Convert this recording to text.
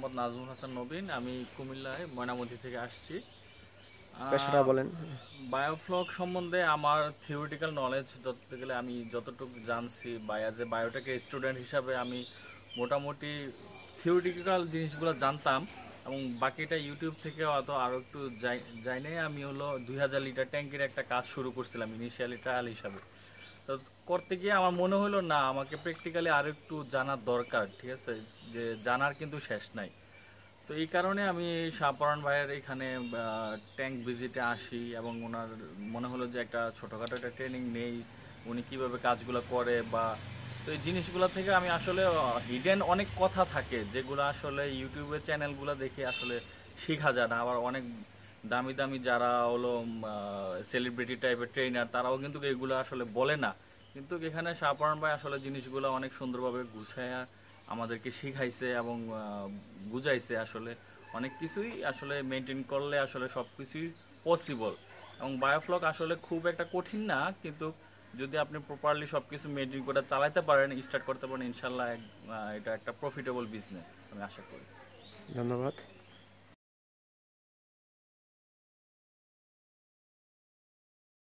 মোহাম্মদ নাজমুল হাসান নবীন আমি কুমিল্লায় ময়নামতি থেকে আসছি পেশাটা বলেন বায়োফ্লক সম্বন্ধে আমার থিওরিটিক্যাল নলেজ ধরতে গেলে আমি যতটুকু জানছি বা অ্যাজ এ বায়োটেকের স্টুডেন্ট হিসাবে আমি মোটামুটি থিওরিটিক্যাল জিনিসগুলো জানতাম এবং বাকিটা ইউটিউব থেকে অত আরও একটু জানাই আমি হলো দুই হাজার লিটার ট্যাঙ্কের একটা কাজ শুরু করছিলাম ইনিশিয়ালি ট্রায়াল হিসাবে তো করতে গিয়ে আমার মনে হলো না আমাকে প্র্যাকটিক্যালি আর একটু জানার দরকার ঠিক আছে যে জানার কিন্তু শেষ নাই তো এই কারণে আমি সাপরণ ভাইয়ের এখানে ট্যাঙ্ক ভিজিটে আসি এবং ওনার মনে হলো যে একটা ছোটোখাটো একটা ট্রেনিং নেই উনি কিভাবে কাজগুলো করে বা তো এই জিনিসগুলো থেকে আমি আসলে হিডেন অনেক কথা থাকে যেগুলো আসলে ইউটিউবে চ্যানেলগুলো দেখে আসলে শেখা যায় না আবার অনেক দামি দামি যারা হলো সেলিব্রিটি টাইপের ট্রেনার তারাও কিন্তু এগুলো আসলে বলে না কিন্তু এখানে শাহপরান ভাই আসলে জিনিসগুলো অনেক সুন্দরভাবে গুছায়া আমাদেরকে শিখাইছে এবং বুঝাইছে আসলে অনেক কিছুই আসলে মেনটেন করলে আসলে সব কিছুই পসিবল এবং বায়োফ্লক আসলে খুব একটা কঠিন না কিন্তু যদি আপনি প্রপারলি সব কিছু মেনটেন করে চালাতে পারেন স্টার্ট করতে পারেন ইনশাল্লাহ এটা একটা প্রফিটেবল বিজনেস আমি আশা করি ধন্যবাদ